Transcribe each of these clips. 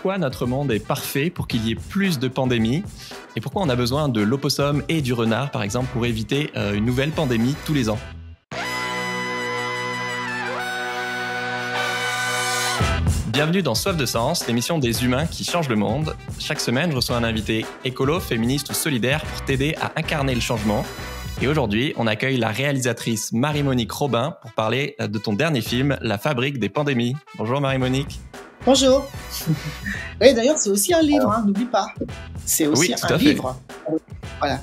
pourquoi notre monde est parfait pour qu'il y ait plus de pandémies et pourquoi on a besoin de l'opossum et du renard, par exemple, pour éviter euh, une nouvelle pandémie tous les ans. Bienvenue dans Soif de Sens, l'émission des humains qui changent le monde. Chaque semaine, je reçois un invité écolo, féministe ou solidaire pour t'aider à incarner le changement. Et aujourd'hui, on accueille la réalisatrice Marie-Monique Robin pour parler euh, de ton dernier film, La fabrique des pandémies. Bonjour Marie-Monique. Bonjour. Et d'ailleurs, c'est aussi un livre, hein, n'oublie pas. C'est aussi un livre. Voilà.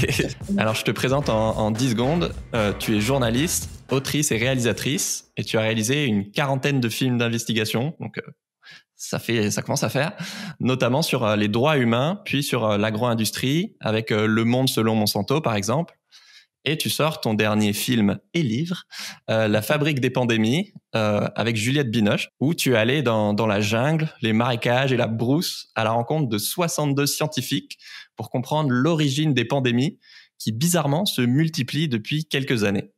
Alors, je te présente en, en 10 secondes. Euh, tu es journaliste, autrice et réalisatrice, et tu as réalisé une quarantaine de films d'investigation. Donc, euh, ça fait, ça commence à faire, notamment sur euh, les droits humains, puis sur l'agro-industrie, avec Le Monde selon Monsanto, par exemple et tu sors ton dernier film et livre, euh, La fabrique des pandémies, euh, avec Juliette Binoche, où tu es allé dans, la jungle, les marécages et la brousse à la rencontre de 62 scientifiques pour comprendre l'origine des pandémies qui bizarrement se multiplient depuis quelques années.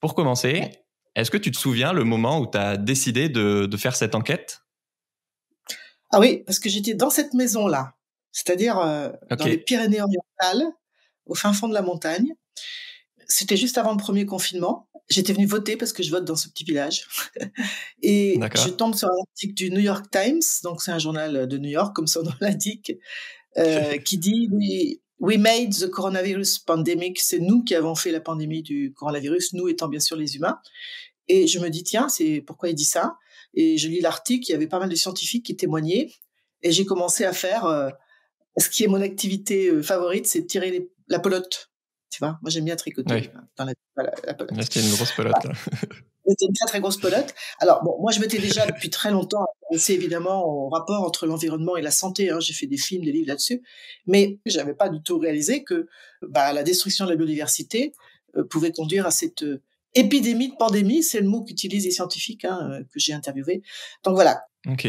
Pour commencer, est-ce que tu te souviens le moment où tu as décidé de, faire cette enquête Ah oui, parce que j'étais dans cette maison-là, c'est-à-dire euh, dans les Pyrénées orientales, au fin fond de la montagne. C'était juste avant le premier confinement. J'étais venue voter parce que je vote dans ce petit village. et je tombe sur un article du New York Times, donc c'est un journal de New York, comme son nom l'indique, euh, qui dit we, made the coronavirus pandemic. C'est nous qui avons fait la pandémie du coronavirus, nous étant bien sûr les humains. Et je me dis, tiens, c'est pourquoi il dit ça. Et je lis l'article, il y avait pas mal de scientifiques qui témoignaient. Et j'ai commencé à faire euh, ce qui est mon activité euh, favorite, c'est tirer la pelote moi j'aime bien tricoter. Dans la, C'était une grosse pelote. Hein. C'était une très très grosse pelote. Alors bon, moi je m'étais déjà depuis très longtemps intéressée évidemment au rapport entre l'environnement et la santé. Hein. J'ai fait des films, des livres là-dessus, mais j'avais pas du tout réalisé que bah, la destruction de la biodiversité euh, pouvait conduire à cette euh, épidémie de pandémie. C'est le mot qu'utilisent les scientifiques hein, euh, que j'ai interviewé. Donc voilà. Ok.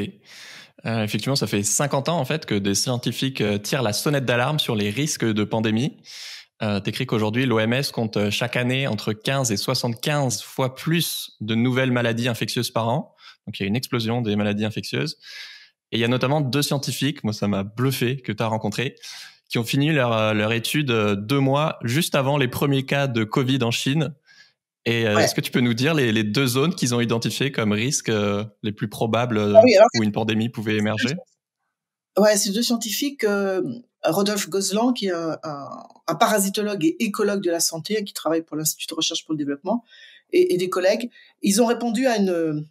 effectivement, ça fait 50 ans en fait que des scientifiques tirent la sonnette d'alarme sur les risques de pandémie. Euh, t'écris qu'aujourd'hui, l'OMS compte euh, chaque année entre 15 et 75 fois plus de nouvelles maladies infectieuses par an. Donc, il y a une explosion des maladies infectieuses. Et il y a notamment deux scientifiques, moi ça m'a bluffé, que tu as rencontré, qui ont fini leur, euh, leur étude deux mois juste avant les premiers cas de Covid en Chine. Et est-ce que tu peux nous dire les, deux zones qu'ils ont identifiées comme risques les plus probables ah où une pandémie pouvait émerger Ouais, ces deux scientifiques, euh, Rodolphe Gozlan, qui est un, parasitologue et écologue de la santé, qui travaille pour l'Institut de recherche pour le développement, et, des collègues. Ils ont répondu à une,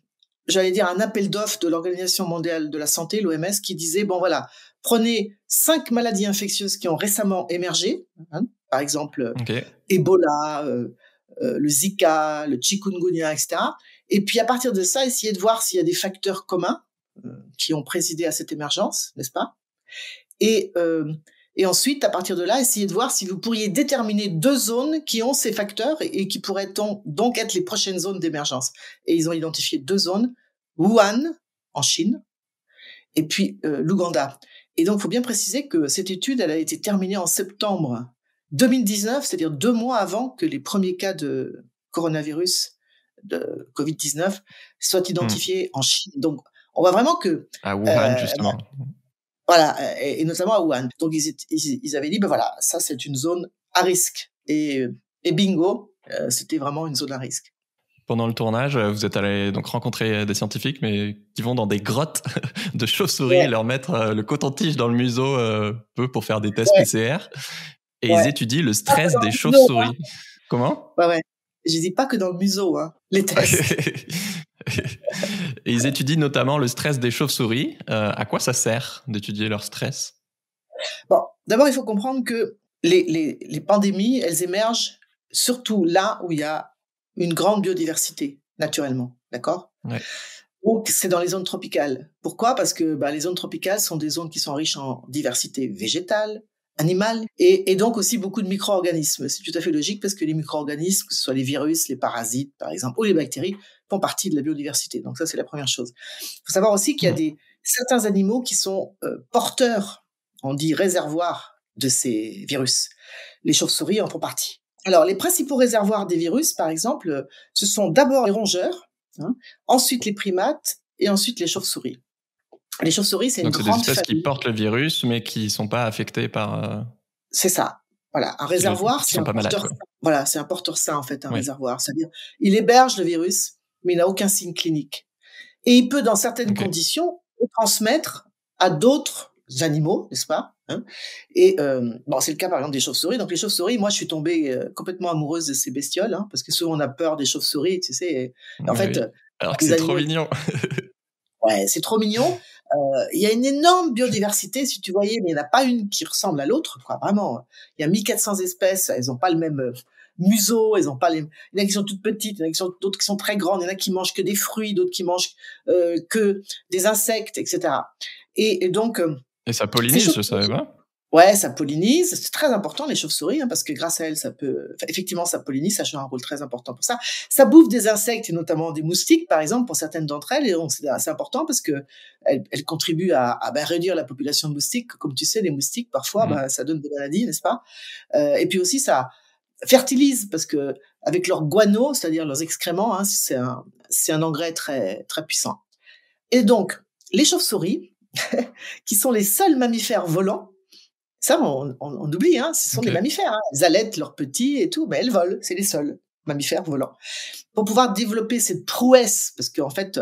j'allais dire, un appel d'offres de l'Organisation mondiale de la santé, l'OMS, qui disait, bon voilà, prenez cinq maladies infectieuses qui ont récemment émergé, hein, par exemple euh, Ebola, euh, le Zika, le chikungunya, etc. Et puis à partir de ça, essayez de voir s'il y a des facteurs communs qui ont présidé à cette émergence, n'est-ce pas euh, et, ensuite, à partir de là, essayer de voir si vous pourriez déterminer deux zones qui ont ces facteurs et, qui pourraient donc être les prochaines zones d'émergence. Et ils ont identifié deux zones, Wuhan en Chine et puis euh, l'Ouganda. Et donc, il faut bien préciser que cette étude, elle a été terminée en septembre 2019, c'est-à-dire deux mois avant que les premiers cas de coronavirus, de Covid-19, soient mmh. identifiés en Chine. Donc, on voit vraiment que à Wuhan euh, justement. Voilà, et, notamment à Wuhan. Donc ils, avaient dit, ben voilà, ça c'est une zone à risque. Et, et bingo, euh, c'était vraiment une zone à risque pendant le tournage, euh, vous êtes allé donc rencontrer des scientifiques, mais qui vont dans des grottes de chauves-souris et leur mettre le coton-tige dans le museau, peu pour faire des tests PCR. Et ils étudient le stress des hein. chauves-souris. Comment Ouais, ouais. Je dis pas que dans le museau, hein, les tests. Et ils étudient notamment le stress des chauves-souris. Euh, à quoi ça sert d'étudier leur stress Bon, d'abord, il faut comprendre que les, pandémies, elles émergent surtout là où il y a une grande biodiversité, naturellement. D'accord Donc, c'est dans les zones tropicales. Pourquoi Parce que bah, les zones tropicales sont des zones qui sont riches en diversité végétale, animale, et, et, donc aussi beaucoup de micro-organismes. C'est tout à fait logique parce que les micro-organismes, que ce soit les virus, les parasites par exemple, ou les bactéries, font partie de la biodiversité. Donc ça, c'est la première chose. Il faut savoir aussi qu'il y a des, certains animaux qui sont euh, porteurs, on dit réservoirs de ces virus. Les chauves-souris en font partie. Alors, les principaux réservoirs des virus, par exemple, ce sont d'abord les rongeurs, hein, ensuite les primates et ensuite les chauves-souris. Les chauves-souris, c'est une grande qui porte le virus, mais qui ne sont pas affectés par... Euh, c'est ça. Voilà, un réservoir, c'est un, porteur... Voilà, un porteur sain en fait, un réservoir. C'est-à-dire, il héberge le virus, mais il n'a aucun signe clinique. Et il peut, dans certaines conditions, le transmettre à d'autres animaux, n'est-ce pas hein Et euh, bon, c'est le cas par exemple des chauves-souris. Donc les chauves-souris, moi, je suis tombée euh, complètement amoureuse de ces bestioles, hein, parce que souvent on a peur des chauves-souris, tu sais. en fait, alors euh, que c'est trop mignon. ouais, c'est trop mignon. Il y a une énorme biodiversité, si tu voyais, mais il n'y en a pas une qui ressemble à l'autre, Vraiment, il y a 1400 espèces, elles n'ont pas le même museaux, elles ont pas les. Il y en a qui sont toutes petites, il y en a d'autres qui sont très grandes, il y en a qui mangent que des fruits, d'autres qui mangent euh, que des insectes, etc. Et, donc. Euh, et ça pollinise, je savais pas. Ouais, ça pollinise, c'est très important les chauves-souris hein, parce que grâce à elles, ça peut effectivement ça pollinise, ça joue un rôle très important pour ça. Ça bouffe des insectes et notamment des moustiques par exemple pour certaines d'entre elles et c'est assez important parce que elles, contribuent à, bah, réduire la population de moustiques. Comme tu sais, les moustiques parfois mmh. bah, ça donne des maladies, n'est-ce pas euh, Et puis aussi ça fertilisent parce que avec leur guano, c'est-à-dire leurs excréments, hein, c'est un, un engrais très très puissant. Et donc les chauves-souris, qui sont les seuls mammifères volants, ça on, on, oublie, hein, ce sont des mammifères, hein, elles allaitent leurs petits et tout, mais elles volent, c'est les seuls mammifères volants. Pour pouvoir développer cette prouesse, parce qu'en fait,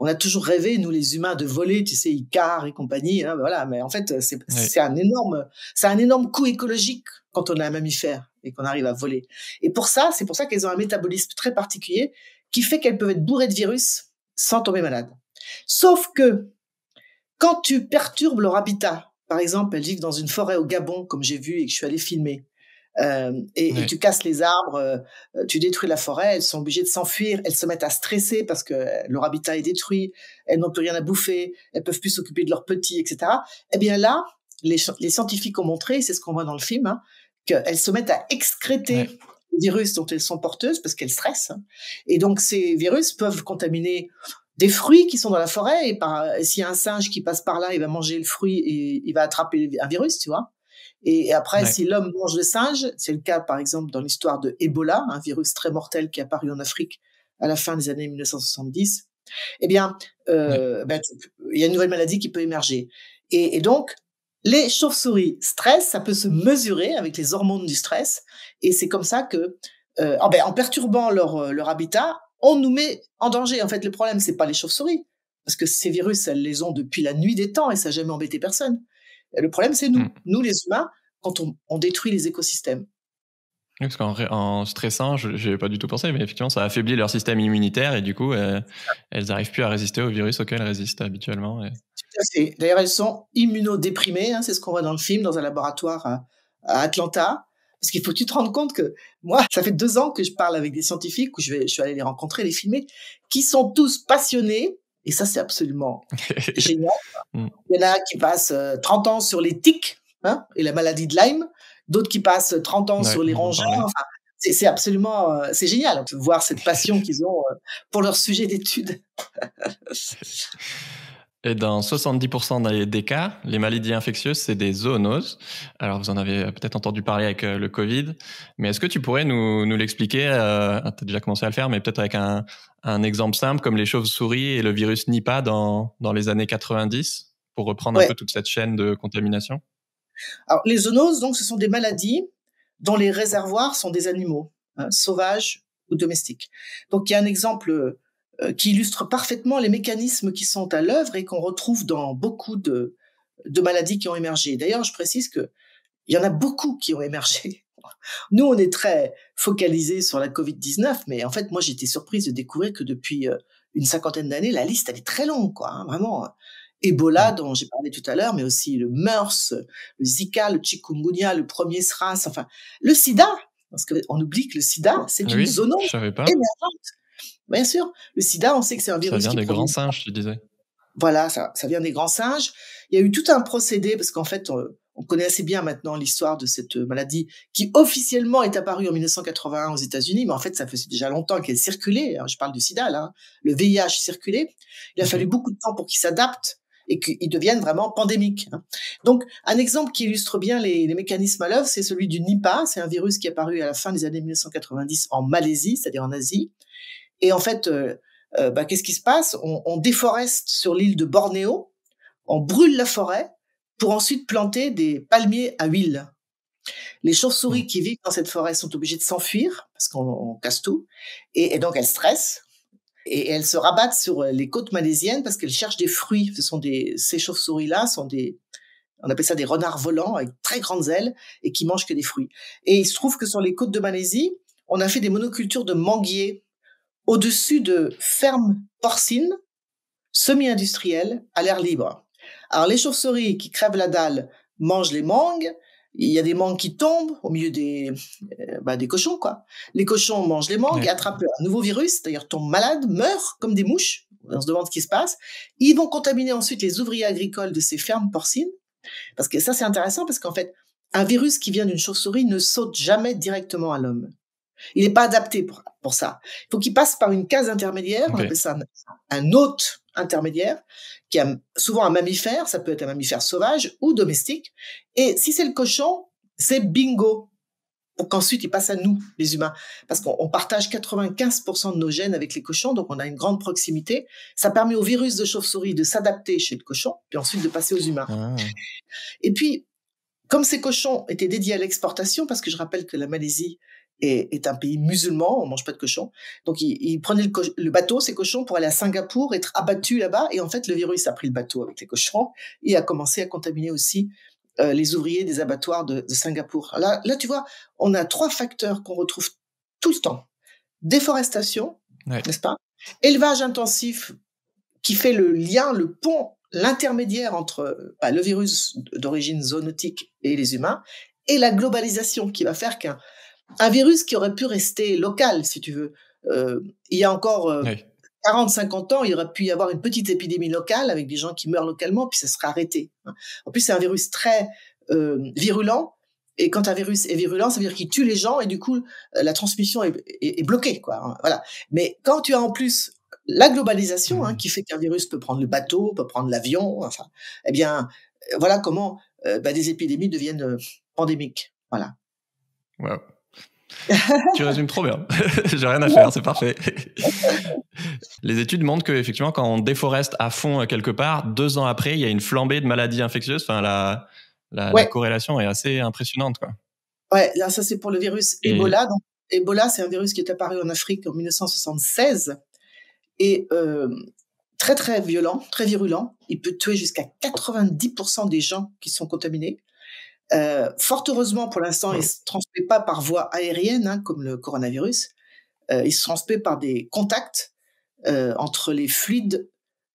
on a toujours rêvé, nous les humains, de voler, tu sais, Icar et compagnie, hein, voilà, mais en fait, c'est un énorme, c'est un énorme coût écologique quand on a un mammifère et qu'on arrive à voler. Et pour ça, c'est pour ça qu'elles ont un métabolisme très particulier qui fait qu'elles peuvent être bourrées de virus sans tomber malades. Sauf que quand tu perturbes leur habitat, par exemple, elles vivent dans une forêt au Gabon, comme j'ai vu et que je suis allée filmer, euh, et, tu casses les arbres, euh, tu détruis la forêt, elles sont obligées de s'enfuir, elles se mettent à stresser parce que euh, leur habitat est détruit, elles n'ont plus rien à bouffer, elles peuvent plus s'occuper de leurs petits, etc. Eh bien là, les, scientifiques ont montré, c'est ce qu'on voit dans le film, hein, elles se mettent à excréter virus dont elles sont porteuses parce qu'elles stressent. Et donc ces virus peuvent contaminer des fruits qui sont dans la forêt. Et s'il y a un singe qui passe par là, il va manger le fruit et il va attraper un virus, tu vois. Et après, si l'homme mange le singe, c'est le cas par exemple dans l'histoire de Ebola, un virus très mortel qui est apparu en Afrique à la fin des années 1970, eh bien, euh, ben, il y a une nouvelle maladie qui peut émerger. et donc, les chauves-souris stress, ça peut se mesurer avec les hormones du stress, et c'est comme ça que, euh, ben, en, perturbant leur, euh, leur habitat, on nous met en danger. En fait, le problème, c'est pas les chauves-souris, parce que ces virus, elles les ont depuis la nuit des temps et ça n'a jamais embêté personne. Le problème, c'est nous, mmh. nous les humains, quand on, on détruit les écosystèmes. Oui, parce qu'en en stressant, je n'ai pas du tout pensé, mais effectivement, ça affaiblit leur système immunitaire et du coup, euh, elles n'arrivent plus à résister au virus auquel elles résistent habituellement. D'ailleurs, elles sont immunodéprimées, hein, c'est ce qu'on voit dans le film, dans un laboratoire euh, à, Atlanta. Parce qu'il faut que tu te rendes compte que moi, ça fait deux ans que je parle avec des scientifiques, où je, vais, je suis allé les rencontrer, les filmer, qui sont tous passionnés. Et ça, c'est absolument génial. Mm. Il y en a qui passent 30 euh, ans sur les tiques hein, et la maladie de Lyme d'autres qui passent 30 ans sur les rongeurs. c'est absolument, euh, c'est génial de voir cette passion qu'ils ont euh, pour leur sujet d'étude. Et dans 70% des cas, les maladies infectieuses, c'est des zoonoses. Alors, vous en avez euh, peut-être entendu parler avec le Covid, mais est-ce que tu pourrais nous, l'expliquer ah, Tu as déjà commencé à le faire, mais peut-être avec un, exemple simple comme les chauves-souris et le virus Nipah dans, dans les années 90, pour reprendre un peu toute cette chaîne de contamination les zoonoses, donc, ce sont des maladies dont les réservoirs sont des animaux, hein, sauvages ou domestiques. Donc, il y a un exemple euh, euh, qui illustre parfaitement les mécanismes qui sont à l'œuvre et qu'on retrouve dans beaucoup de, maladies qui ont émergé. D'ailleurs, je précise qu'il y en a beaucoup qui ont émergé. Nous, on est très focalisés sur la Covid-19, mais en fait, moi, j'étais surprise de découvrir que depuis euh, une cinquantaine d'années, la liste, elle est très longue, quoi. Hein, vraiment, Ebola, dont j'ai parlé tout à l'heure, mais aussi le MERS, le Zika, le chikungunya, le premier SRAS, enfin, le sida, parce qu'on oublie que le sida, ah c'est une oui, émergente. Bien sûr, le sida, on sait que c'est un virus. Ça vient des grands singes, tu disais. Voilà, ça, vient des grands singes. Il y a eu tout un procédé, parce qu'en fait, on, connaît assez bien maintenant l'histoire de cette maladie qui officiellement est apparue en 1981 aux États-Unis, mais en fait, ça faisait déjà longtemps qu'elle circulait. Je parle du sida, là. Hein. Le VIH circulait. Il a fallu beaucoup de temps pour qu'il s'adapte et qu'ils deviennent vraiment pandémiques. Hein. Donc, un exemple qui illustre bien les, mécanismes à l'œuvre, c'est celui du Nipah. C'est un virus qui est apparu à la fin des années 1990 en Malaisie, c'est-à-dire en Asie. Et en fait, euh, euh, bah, qu'est-ce qui se passe on, déforeste sur l'île de Bornéo, on brûle la forêt pour ensuite planter des palmiers à huile. Les chauves-souris mmh. qui vivent dans cette forêt sont obligées de s'enfuir parce qu'on casse tout. et, donc elles stressent et elles se rabattent sur euh, les côtes malaisiennes parce qu'elles cherchent des fruits. Ce sont des, ces chauves-souris-là sont des, on appelle ça des renards volants avec très grandes ailes et qui mangent que des fruits. Et il se trouve que sur les côtes de Malaisie, on a fait des monocultures de manguiers au-dessus de fermes porcines semi-industrielles à l'air libre. Alors les chauves-souris qui crèvent la dalle mangent les mangues, il y a des mangues qui tombent au milieu des, euh, bah, des cochons, quoi. Les cochons mangent les mangues, et attrapent un nouveau virus, d'ailleurs tombent malades, meurent comme des mouches. On se demande ce qui se passe. Ils vont contaminer ensuite les ouvriers agricoles de ces fermes porcines. Parce que ça, c'est intéressant parce qu'en fait, un virus qui vient d'une chauve-souris ne saute jamais directement à l'homme. Il n'est pas adapté pour, ça. Il faut qu'il passe par une case intermédiaire, on ça un hôte intermédiaire, qui est souvent un mammifère, ça peut être un mammifère sauvage ou domestique. Et si c'est le cochon, c'est bingo pour qu'ensuite il passe à nous, les humains. Parce qu'on partage 95% de nos gènes avec les cochons, donc on a une grande proximité. Ça permet au virus de chauve-souris de s'adapter chez le cochon, puis ensuite de passer aux humains. Ah. Et puis, comme ces cochons étaient dédiés à l'exportation, parce que je rappelle que la Malaisie est, est, un pays musulman, on mange pas de cochons. Donc il, il prenait le, bateau, ses cochons, pour aller à Singapour, être abattu là-bas. Et en fait, le virus a pris le bateau avec les cochons et a commencé à contaminer aussi euh, les ouvriers des abattoirs de, de Singapour. Là, là, tu vois, on a trois facteurs qu'on retrouve tout le temps. Déforestation, n'est-ce pas Élevage intensif qui fait le lien, le pont, l'intermédiaire entre bah, le virus d'origine zoonotique et les humains, et la globalisation qui va faire qu'un un virus qui aurait pu rester local, si tu veux. Euh, il y a encore 40-50 euh, ans, il aurait pu y avoir une petite épidémie locale avec des gens qui meurent localement, puis ça serait arrêté. Hein. En plus, c'est un virus très euh, virulent. Et quand un virus est virulent, ça veut dire qu'il tue les gens et du coup, la transmission est, bloquée. Quoi. Hein, voilà. Mais quand tu as en plus la globalisation, hein, mmh. qui fait qu'un virus peut prendre le bateau, peut prendre l'avion, enfin, eh bien, voilà comment bah, des épidémies deviennent pandémiques. Voilà. tu résumes trop bien. J'ai rien à faire, c'est parfait. Les études montrent que effectivement, quand on déforeste à fond euh, quelque part, deux ans après, il y a une flambée de maladies infectieuses. Enfin, la, corrélation est assez impressionnante, quoi. Ouais, là, ça c'est pour le virus Ebola. Ebola, c'est un virus qui est apparu en Afrique en 1976 et euh, très très violent, très virulent. Il peut tuer jusqu'à 90% des gens qui sont contaminés. Euh, fort heureusement, pour l'instant, il se transmet pas par voie aérienne, hein, comme le coronavirus. Euh, il se transmet par des contacts euh, entre les fluides.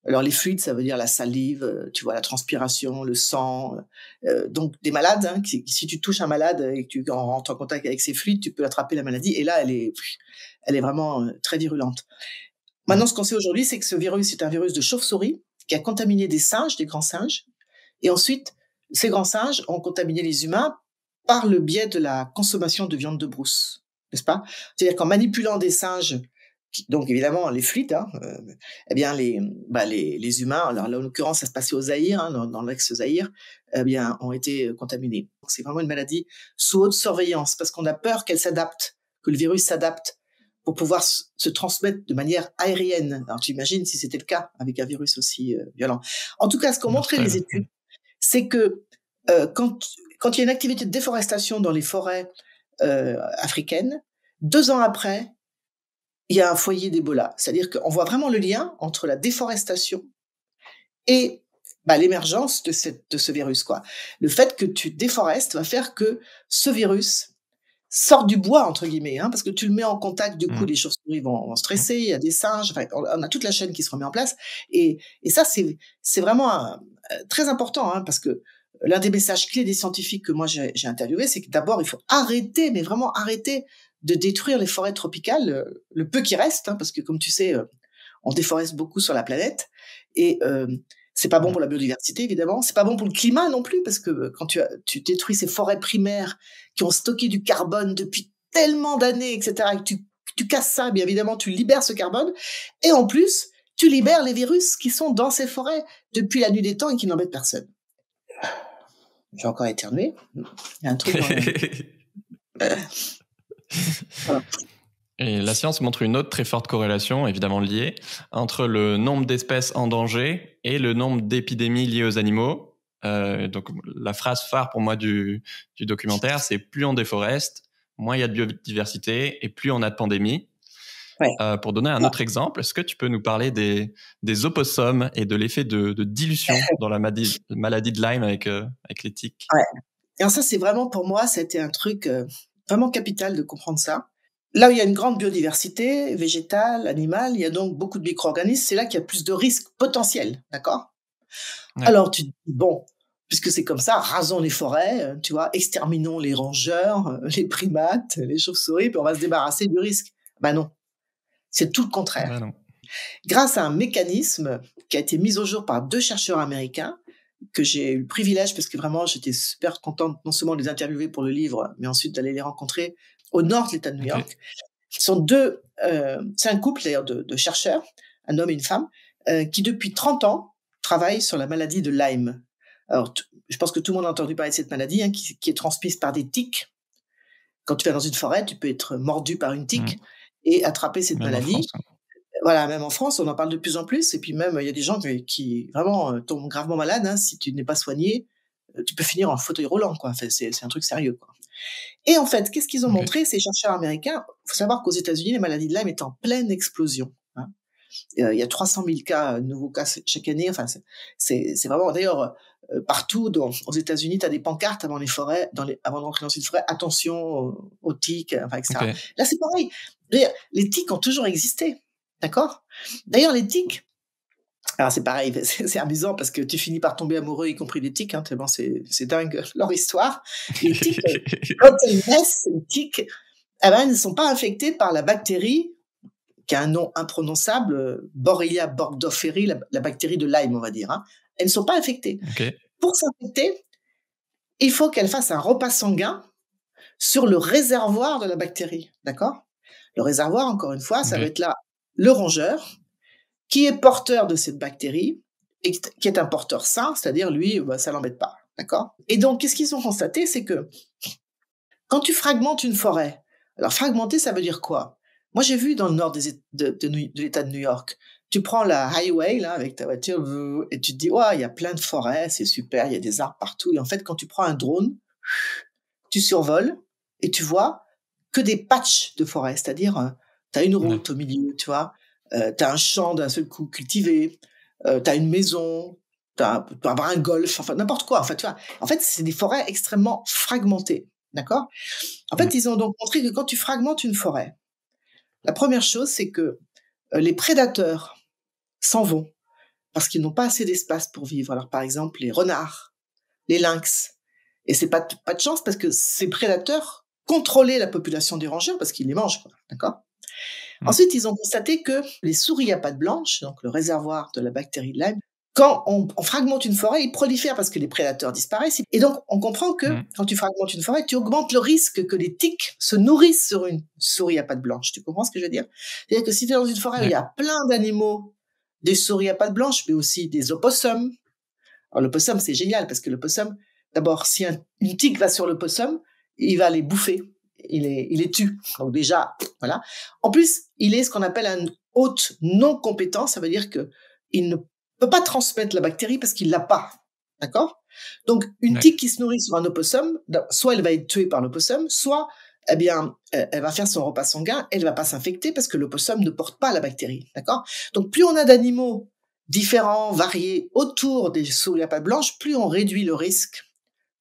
Alors les fluides, ça veut dire la salive, tu vois, la transpiration, le sang. donc des malades, hein, si tu touches un malade et que tu rentres en contact avec ces fluides, tu peux attraper la maladie. Et là, elle est, elle est vraiment très virulente. Maintenant, ce qu'on sait aujourd'hui, c'est que ce virus c'est un virus de chauve-souris qui a contaminé des singes, des grands singes, et ensuite ces grands singes ont contaminé les humains par le biais de la consommation de viande de brousse, n'est-ce pas C'est-à-dire qu'en manipulant des singes, donc évidemment les fluides, hein, euh, eh bien les, bah les, humains, alors là en l'occurrence ça se passait au Zaïre, hein, dans, l'ex-Zaïre, eh bien ont été euh, contaminés. C'est vraiment une maladie sous haute surveillance parce qu'on a peur qu'elle s'adapte, que le virus s'adapte pour pouvoir se transmettre de manière aérienne. Alors tu imagines si c'était le cas avec un virus aussi euh, violent. En tout cas, ce qu'ont montré les études, c'est que euh, quand, il y a une activité de déforestation dans les forêts euh, africaines, deux ans après, il y a un foyer d'Ebola. C'est-à-dire qu'on voit vraiment le lien entre la déforestation et bah, l'émergence de, cette, de ce virus. Quoi. Le fait que tu déforestes va faire que ce virus sort du bois, entre guillemets, hein, parce que tu le mets en contact, du mmh. coup, les chauves-souris vont, stresser, mmh. il y a des singes, enfin, on, a toute la chaîne qui se remet en place. Et, et ça, c'est vraiment euh, euh, très important, hein, parce que euh, l'un des messages clés des scientifiques que moi j'ai interviewé, c'est que d'abord, il faut arrêter, mais vraiment arrêter de détruire les forêts tropicales, le peu qui reste, hein, parce que comme tu sais, on déforeste beaucoup sur la planète. Et, c'est pas bon mmh. pour la biodiversité, évidemment. C'est pas bon pour le climat non plus, parce que euh, quand tu, tu détruis ces forêts primaires qui ont stocké du carbone depuis tellement d'années, etc., et que tu, tu casses ça, eh bien évidemment, tu libères ce carbone. Et en plus, tu libères les virus qui sont dans ces forêts depuis la nuit des temps et qui n'embêtent personne. J'ai encore éternué. Il y a un truc. voilà la science montre une autre très forte corrélation, évidemment liée, entre le nombre d'espèces en danger et le nombre d'épidémies liées aux animaux. Euh, donc la phrase phare pour moi du, documentaire, c'est plus on déforeste, moins il y a de biodiversité et plus on a de pandémies. Euh, pour donner un autre exemple, est-ce que tu peux nous parler des, des opossums et de l'effet de, dilution dans la maladie, de Lyme avec, euh, avec les tiques ouais. ça, c'est vraiment pour moi, c'était un truc vraiment capital de comprendre ça. Là où il y a une grande biodiversité végétale, animale, il y a donc beaucoup de micro-organismes, c'est là qu'il y a plus de risques potentiels, d'accord Alors tu te dis, bon, puisque c'est comme ça, rasons les forêts, euh, tu vois, exterminons les rongeurs, euh, les primates, les chauves-souris, puis on va se débarrasser du risque. Ben non, c'est tout le contraire. Bah Grâce à un mécanisme qui a été mis au jour par deux chercheurs américains, que j'ai eu le privilège, parce que vraiment j'étais super contente non seulement de les interviewer pour le livre, mais ensuite d'aller les rencontrer au nord de l'État de New York. sont deux, euh, c'est un couple de, chercheurs, un homme et une femme, euh, qui depuis 30 ans travaillent sur la maladie de Lyme. Alors, je pense que tout le monde a entendu parler de cette maladie, hein, qui, est transmise par des tiques. Quand tu vas dans une forêt, tu peux être mordu par une tique mmh. et attraper cette maladie. Hein. Voilà, même en France, on en parle de plus en plus. Et puis même, il y a des gens qui, vraiment euh, tombent gravement malades hein, si tu n'es pas soigné euh, tu peux finir en fauteuil roulant, quoi. Enfin, c'est, un truc sérieux, quoi. Et en fait, qu'est-ce qu'ils ont montré, ces chercheurs américains Il faut savoir qu'aux États-Unis, les maladies de Lyme est en pleine explosion. Hein. Euh, il y a 300 000 cas, euh, nouveaux cas chaque année. Enfin, c'est, vraiment, d'ailleurs, partout dans, aux États-Unis, tu as des pancartes avant les forêts, dans les, avant d'entrer dans une forêt, attention aux, tiques, enfin, etc. Là, c'est pareil. Les tiques ont toujours existé. D'accord D'ailleurs, les tiques, alors c'est pareil, c'est amusant parce que tu finis par tomber amoureux, y compris des tiques, hein, tellement c'est, c'est dingue euh, leur histoire. Les tiques, euh, quand elles naissent, tiques, eh ben, elles ne sont pas infectées par la bactérie qui a un nom imprononçable, euh, Borrelia burgdorferi, la, bactérie de Lyme, on va dire. Hein. Elles ne sont pas infectées. Pour s'infecter, il faut qu'elles fassent un repas sanguin sur le réservoir de la bactérie, d'accord Le réservoir, encore une fois, ça va être là le rongeur, qui est porteur de cette bactérie et qui est un porteur sain, c'est-à-dire lui, bah, ça l'embête pas. D'accord Et donc, qu'est-ce qu'ils ont constaté C'est que quand tu fragmentes une forêt, alors fragmenter, ça veut dire quoi Moi, j'ai vu dans le nord de, l'État de New York, tu prends la highway là, avec ta voiture et tu te dis, ouais, il y a plein de forêts, c'est super, il y a des arbres partout. Et en fait, quand tu prends un drone, tu survoles et tu vois que des patchs de forêt, c'est-à-dire, tu as une route au milieu, tu vois, euh, t'as un champ d'un seul coup cultivé, tu euh, t'as une maison, t'as, tu avoir un golf, enfin n'importe quoi. tu vois, en fait, c'est des forêts extrêmement fragmentées, d'accord En fait, mmh. ils ont donc montré que quand tu fragmentes une forêt, la première chose, c'est que euh, les prédateurs s'en vont parce qu'ils n'ont pas assez d'espace pour vivre. Alors, par exemple, les renards, les lynx. Et c'est pas, pas de chance parce que ces prédateurs contrôlaient la population des rongeurs parce qu'ils les mangent, D'accord? Mmh. Ensuite, ils ont constaté que les souris à pattes blanches, donc le réservoir de la bactérie de Lyme, quand on, fragmente une forêt, ils prolifèrent parce que les prédateurs disparaissent. Et donc, on comprend que mmh. quand tu fragmentes une forêt, tu augmentes le risque que les tiques se nourrissent sur une souris à pattes blanches. Tu comprends ce que je veux dire C'est-à-dire que si tu es dans une forêt où il y a plein d'animaux, des souris à pattes blanches, mais aussi des opossums. Alors, l'opossum, c'est génial parce que l'opossum, d'abord, si un, une tique va sur l'opossum, il va les bouffer il est, il tu. Donc déjà, voilà. En plus, il est ce qu'on appelle un hôte non compétent. Ça veut dire que il ne peut pas transmettre la bactérie parce qu'il l'a pas. D'accord Donc, une tique qui se nourrit sur un opossum, soit elle va être tuée par l'opossum, soit, eh bien, euh, elle va faire son repas sanguin, elle va pas s'infecter parce que l'opossum ne porte pas la bactérie. D'accord Donc, plus on a d'animaux différents, variés, autour des souris à pattes blanches, plus on réduit le risque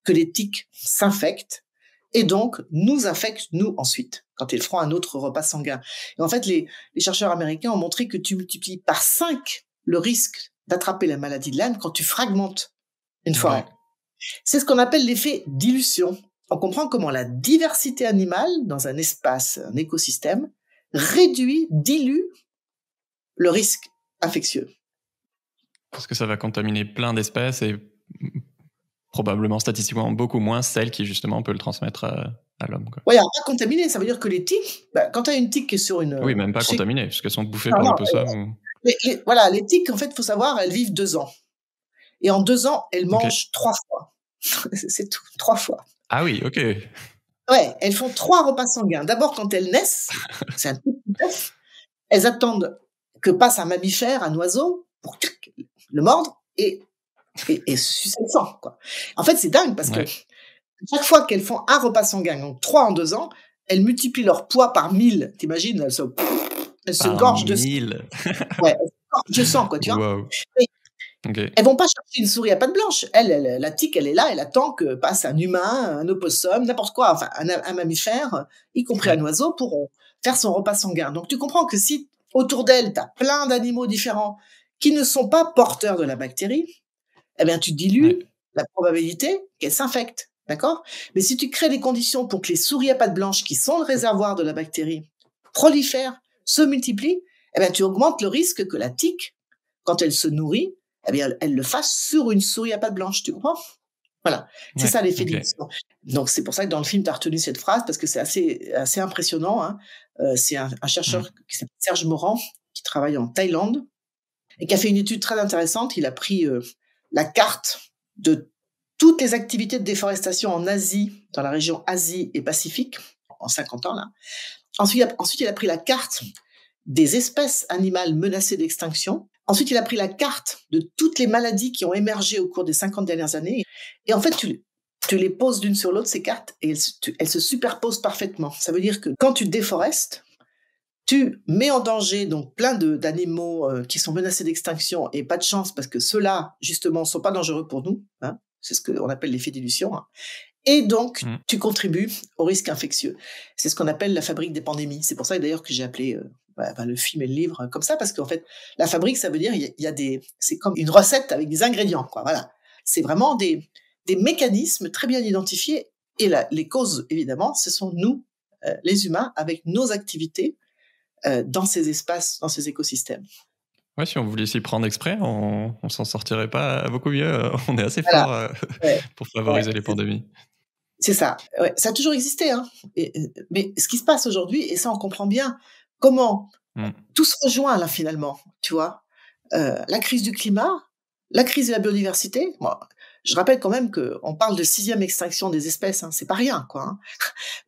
que les tiques s'infectent et donc nous affecte nous ensuite quand ils feront un autre repas sanguin. Et en fait, les, les chercheurs américains ont montré que tu multiplies par 5 le risque d'attraper la maladie de l'âne quand tu fragmentes une forêt. C'est ce qu'on appelle l'effet dilution. On comprend comment la diversité animale dans un espace, un écosystème, réduit, dilue le risque infectieux. Parce que ça va contaminer plein d'espèces et probablement statistiquement beaucoup moins celle qui justement peut le transmettre euh, à, l'homme. Oui, alors pas contaminé, ça veut dire que les tiques, bah, quand tu as une tique qui est sur une... Oui, même pas contaminée, parce qu'elles sont bouffées ah par un peu possum. voilà, les tiques, en fait, il faut savoir, elles vivent deux ans. Et en deux ans, elles mangent trois fois. C'est tout, trois fois. Ah oui, ok. Ouais, elles font trois repas sanguins. D'abord, quand elles naissent, c'est un tout petit œuf, elles attendent que passe un mammifère, un oiseau, pour le mordre, et et, Quoi. En fait, c'est dingue parce que chaque fois qu'elles font un repas sanguin, donc trois en deux ans, elles multiplient leur poids par mille. T'imagines, elles se, elles se gorgent de mille. ouais, je sens quoi, tu vois. Wow. Elles vont pas chercher une souris à pattes blanches. Elle, elle, la tique, elle est là, elle attend que passe un humain, un opossum, n'importe quoi, enfin un, un, mammifère, y compris un oiseau, pour euh, faire son repas sanguin. Donc tu comprends que si autour d'elle, tu as plein d'animaux différents qui ne sont pas porteurs de la bactérie, eh bien, tu dilues la probabilité qu'elle s'infecte. D'accord Mais si tu crées des conditions pour que les souris à pattes blanches, qui sont le réservoir de la bactérie, prolifèrent, se multiplient, eh bien, tu augmentes le risque que la tique, quand elle se nourrit, eh bien, elle le fasse sur une souris à pattes blanches. Tu comprends voilà, c'est ça l'effet okay. Donc c'est pour ça que dans le film, tu as retenu cette phrase parce que c'est assez, assez impressionnant. Hein. Euh, c'est un, chercheur qui s'appelle Serge Morand, qui travaille en Thaïlande et qui a fait une étude très intéressante. Il a pris euh, la carte de toutes les activités de déforestation en Asie, dans la région Asie et Pacifique, en 50 ans là. Ensuite, ensuite il a pris la carte des espèces animales menacées d'extinction. Ensuite, il a pris la carte de toutes les maladies qui ont émergé au cours des 50 dernières années. Et en fait, tu, les poses d'une sur l'autre, ces cartes, et elles se superposent parfaitement. Ça veut dire que quand tu déforestes, tu mets en danger donc plein d'animaux euh, qui sont menacés d'extinction et pas de chance parce que ceux-là justement sont pas dangereux pour nous. Hein. c'est ce qu'on appelle l'effet d'illusion. Hein. et donc, mmh. tu contribues au risque infectieux. C'est ce qu'on appelle la fabrique des pandémies. C'est pour ça d'ailleurs que j'ai appelé euh, bah, bah, le film et le livre comme ça, parce qu'en fait, la fabrique, ça veut dire il y, a des, c'est comme une recette avec des ingrédients, quoi. Voilà. C'est vraiment des, des mécanismes très bien identifiés. Et là, les causes, évidemment, ce sont nous, euh, les humains, avec nos activités, euh, dans ces espaces, dans ces écosystèmes. Ouais, si on voulait s'y prendre exprès, on, on s'en sortirait pas beaucoup mieux. On est assez fort euh, pour favoriser les pandémies. C'est ça. ça a toujours existé. Hein. Et, euh, mais ce qui se passe aujourd'hui, et ça on comprend bien, comment hmm. tout se rejoint là finalement, tu vois. la crise du climat, la crise de la biodiversité. Je rappelle quand même que on parle de sixième extinction des espèces, hein, c'est pas rien, quoi.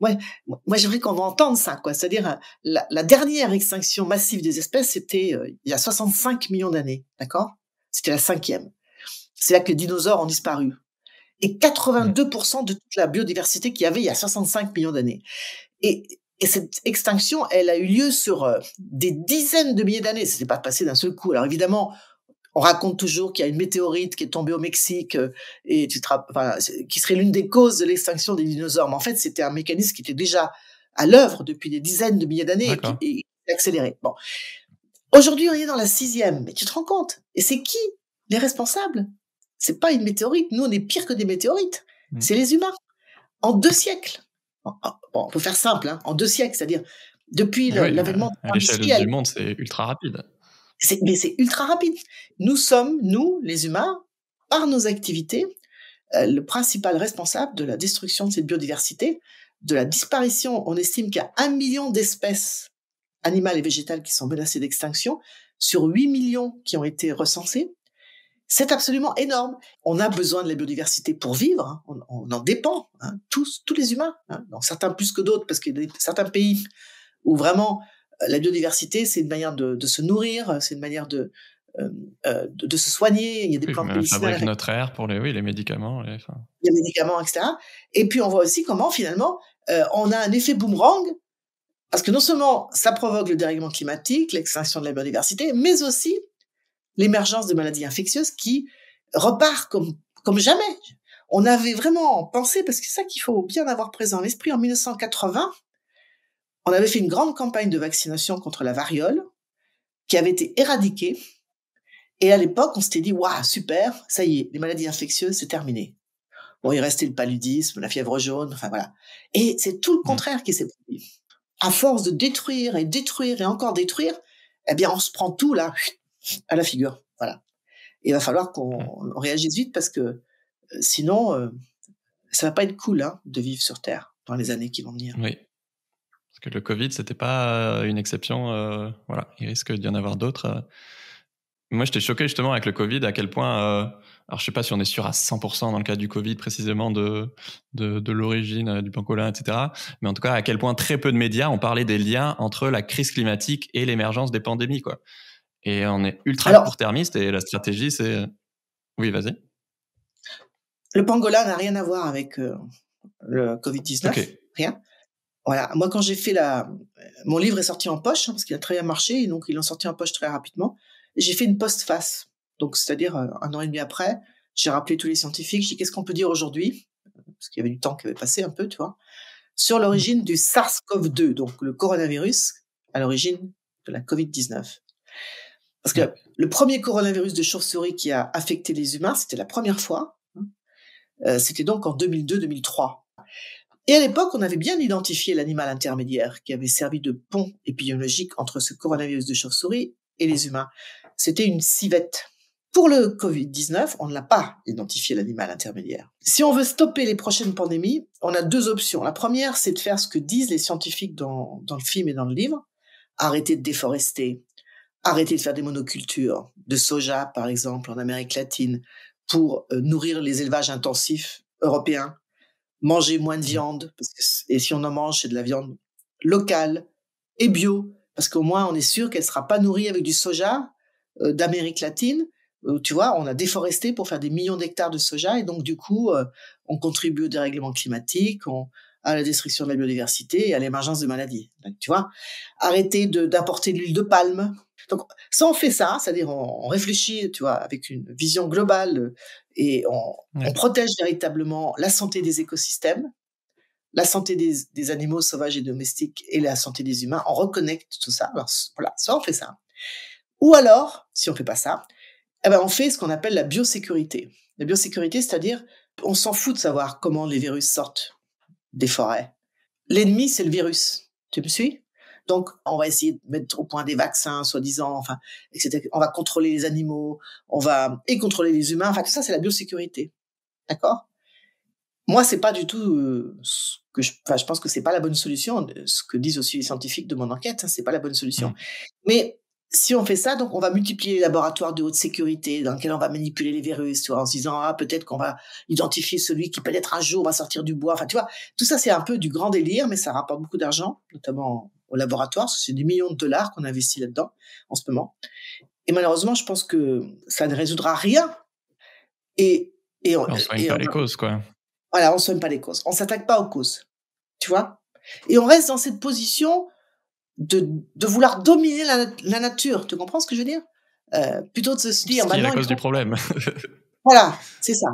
Hein. moi, j'aimerais qu'on entende ça, quoi. C'est-à-dire, euh, la, dernière extinction massive des espèces, c'était euh, il y a 65 millions d'années, d'accord C'était la cinquième. C'est là que les dinosaures ont disparu. Et 82% de toute la biodiversité qu'il y avait il y a 65 millions d'années. Et, cette extinction, elle a eu lieu sur euh, des dizaines de milliers d'années. Ce n'est pas passé d'un seul coup. Alors évidemment, on raconte toujours qu'il y a une météorite qui est tombée au Mexique euh, et tu qui serait l'une des causes de l'extinction des dinosaures. Mais en fait, c'était un mécanisme qui était déjà à l'œuvre depuis des dizaines de milliers d'années et, qui accéléré. Bon. Aujourd'hui, on est dans la sixième. Mais tu te rends compte Et c'est qui les responsables C'est pas une météorite. Nous, on est pire que des météorites. Mmh. C'est les humains. En deux siècles. Bon, on peut faire simple. Hein. en deux siècles, c'est-à-dire depuis l'avènement À l'échelle du monde, c'est ultra rapide mais c'est ultra rapide. Nous sommes, nous, les humains, par nos activités, euh, le principal responsable de la destruction de cette biodiversité, de la disparition. On estime qu'il y a un million d'espèces animales et végétales qui sont menacées d'extinction sur 8 millions qui ont été recensées. C'est absolument énorme. On a besoin de la biodiversité pour vivre. Hein. On, en dépend, hein. tous, tous les humains. Hein. certains plus que d'autres, parce que y a certains pays où vraiment euh, la biodiversité, c'est une manière de, se nourrir, c'est une manière de, euh, euh, de, se soigner. Il y a des plantes médicinales. Avec... notre air pour les, oui, les médicaments. Les... médicaments, etc. Et puis on voit aussi comment finalement on a un effet boomerang parce que non seulement ça provoque le dérèglement climatique, l'extinction de la biodiversité, mais aussi l'émergence de maladies infectieuses qui repart comme, comme jamais. On avait vraiment pensé, parce que c'est ça qu'il faut bien avoir présent à l'esprit, en 1980, on avait fait une grande campagne de vaccination contre la variole qui avait été éradiquée. Et à l'époque, on s'était dit, waouh, super, ça y est, les maladies infectieuses, c'est terminé. Bon, il restait le paludisme, la fièvre jaune, enfin voilà. Et c'est tout le mmh. contraire qui s'est produit. À force de détruire et détruire et encore détruire, eh bien, on se prend tout là, à la figure. Voilà. il va falloir qu'on mmh. réagisse vite parce que euh, sinon, euh, ça va pas être cool hein, de vivre sur Terre dans les années qui vont venir. Oui que le Covid, c'était pas euh, une exception. Euh, voilà, il risque d'y en avoir d'autres. Euh. Moi, j'étais choqué justement avec le Covid, à quel point. alors, je sais pas si on est sûr à 100% dans le cas du Covid précisément de de, l'origine du pangolin, etc. Mais en tout cas, à quel point très peu de médias ont parlé des liens entre la crise climatique et l'émergence des pandémies, quoi. Et on est ultra court-termiste et la stratégie, c'est. Oui, vas-y. Le pangolin n'a rien à voir avec le Covid 19. Rien voilà, moi quand j'ai fait la, euh, mon livre est sorti en poche hein, parce qu'il a très bien marché et donc il l'ont sorti en poche très rapidement. J'ai fait une postface, donc c'est-à-dire euh, un an et demi après, j'ai rappelé tous les scientifiques, j'ai dit qu'est-ce qu'on peut dire aujourd'hui parce qu'il y avait du temps qui avait passé un peu, tu vois, sur mmh. l'origine du SARS-CoV-2, donc le coronavirus à l'origine de la Covid-19. Parce que le premier coronavirus de chauve-souris qui a affecté les humains, c'était la première fois. Hein, euh, c'était donc en 2002-2003. Et à l'époque, on avait bien identifié l'animal intermédiaire qui avait servi de pont épidémiologique entre ce coronavirus de chauve-souris et les humains. C'était une civette. Pour le Covid-19, on ne l'a pas identifié l'animal intermédiaire. Si on veut stopper les prochaines pandémies, on a deux options. La première, c'est de faire ce que disent les scientifiques dans, dans le film et dans le livre. Arrêter de déforester, arrêter de faire des monocultures, de soja par exemple en Amérique latine, pour euh, nourrir les élevages intensifs européens manger moins de viande, et si on en mange, c'est de la viande locale et bio, parce qu'au moins on est sûr qu'elle sera pas nourrie avec du soja euh, d'Amérique latine. Euh, tu vois, on a déforesté pour faire des millions d'hectares de soja, et donc du coup, euh, on contribue au dérèglement climatique, à la destruction de la biodiversité et à l'émergence de maladies. Donc, tu vois, arrêter d'apporter de l'huile de palme donc, ça, on fait ça, c'est-à-dire on, réfléchit, tu vois, avec une vision globale euh, et on, protège véritablement la santé des écosystèmes, la santé des, animaux sauvages et domestiques et la santé des humains. On reconnecte tout ça. voilà, ça, on fait ça. Ou alors, si on fait pas ça, eh ben, on fait ce qu'on appelle la biosécurité. La biosécurité, c'est-à-dire, on s'en fout de savoir comment les virus sortent des forêts. L'ennemi, c'est le virus. Tu me suis donc, on va essayer de mettre au point des vaccins, soi-disant, enfin, etc. On va contrôler les animaux, on va et contrôler les humains. Enfin, tout ça, c'est la biosécurité. D'accord Moi, c'est pas du tout euh, que je, enfin, je pense que c'est pas la bonne solution. Ce que disent aussi les scientifiques de mon enquête, hein, c'est pas la bonne solution. Mmh. Mais si on fait ça, donc on va multiplier les laboratoires de haute sécurité dans lesquels on va manipuler les virus, tu vois, en se disant ah peut-être qu'on va identifier celui qui peut-être un jour va sortir du bois. Enfin, tu vois, tout ça c'est un peu du grand délire, mais ça rapporte beaucoup d'argent, notamment au laboratoire. C'est des millions de dollars qu'on investit là-dedans en ce moment. Et malheureusement, je pense que ça ne résoudra rien. Et, et on ne soigne pas les causes, quoi. Voilà, on ne soigne pas les causes. On ne s'attaque pas aux causes. Tu vois Et on reste dans cette position de, de vouloir dominer la, nature. Tu comprends ce que je veux dire euh, Plutôt de se dire. C'est la cause du problème. voilà, c'est ça.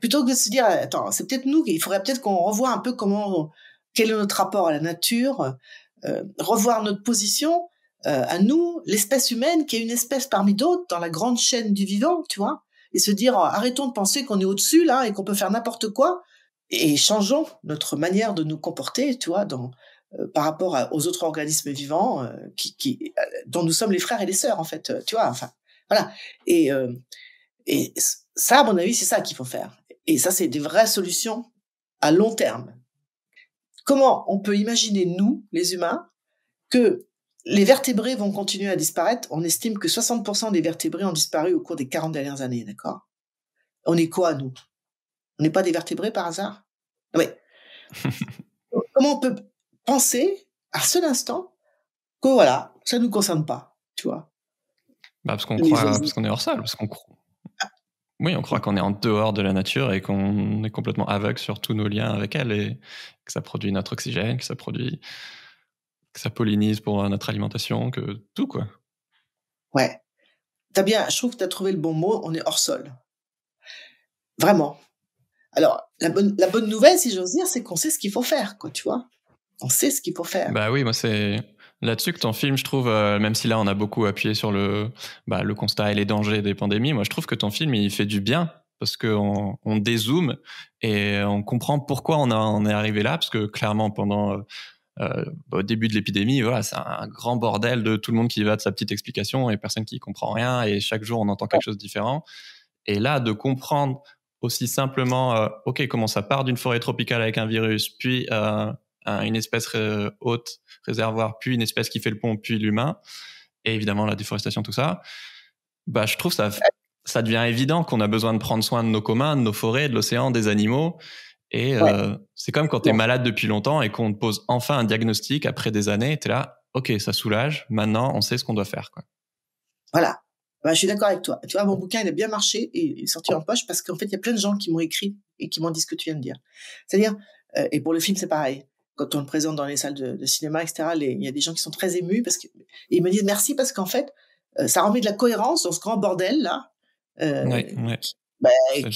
Plutôt que de se dire, attends, c'est peut-être nous, il faudrait peut-être qu'on revoie un peu comment, quel est notre rapport à la nature, euh, revoir notre position euh, à nous, l'espèce humaine, qui est une espèce parmi d'autres dans la grande chaîne du vivant, tu vois, et se dire euh, arrêtons de penser qu'on est au-dessus là et qu'on peut faire n'importe quoi et changeons notre manière de nous comporter, tu vois, dans, par rapport aux autres organismes vivants qui, dont nous sommes les frères et les sœurs, en fait, tu vois, enfin, voilà. Et, et ça, à mon avis, c'est ça qu'il faut faire. Et ça, c'est des vraies solutions à long terme. Comment on peut imaginer, nous, les humains, que les vertébrés vont continuer à disparaître On estime que 60% des vertébrés ont disparu au cours des 40 dernières années, d'accord On est quoi, nous On n'est pas des vertébrés par hasard Oui. comment on peut penser, à ce instant, que voilà, ça ne nous concerne pas, tu vois bah, parce qu'on croit, parce qu'on est hors sol, parce qu'on croit. Oui, on croit qu'on est en dehors de la nature et qu'on est complètement aveugle sur tous nos liens avec elle et que ça produit notre oxygène, que ça produit, que ça pollinise pour euh, notre alimentation, que tout quoi. Ouais. T'as bien, je trouve que t'as trouvé le bon mot, on est hors sol. Vraiment. Alors, la bonne, la bonne nouvelle, si j'ose dire, c'est qu'on sait ce qu'il faut faire, quoi, tu vois. On sait ce qu'il faut faire. Bah oui, moi c'est là-dessus que ton film, je trouve, euh, même si là on a beaucoup appuyé sur le, bah, le constat et les dangers des pandémies, moi je trouve que ton film il fait du bien parce qu'on on dézoome et on comprend pourquoi on, a, est arrivé là parce que clairement pendant euh, euh, au début de l'épidémie, voilà, c'est un grand bordel de tout le monde qui va de sa petite explication et personne qui comprend rien et chaque jour on entend quelque chose de différent. Et là, de comprendre aussi simplement, euh, ok, comment ça part d'une forêt tropicale avec un virus, puis euh, une espèce haute, euh, réservoir, puis une espèce qui fait le pont, puis l'humain, et évidemment la déforestation, tout ça, bah, je trouve ça, ça devient évident qu'on a besoin de prendre soin de nos communs, de nos forêts, de l'océan, des animaux. Et euh, c'est comme quand tu es malade depuis longtemps et qu'on te pose enfin un diagnostic après des années, tu es là, ok, ça soulage, maintenant on sait ce qu'on doit faire. Quoi. Voilà, bah, je suis d'accord avec toi. Tu vois, mon bouquin, il a bien marché et il est sorti en poche parce qu'en fait, il y a plein de gens qui m'ont écrit et qui m'ont dit ce que tu viens de dire. C'est-à-dire, euh, et pour le film, c'est pareil quand on le présente dans les salles de, cinéma, etc., il y a des gens qui sont très émus parce que, ils me disent merci parce qu'en fait, euh, ça remet de la cohérence dans ce grand bordel là. Euh, bah,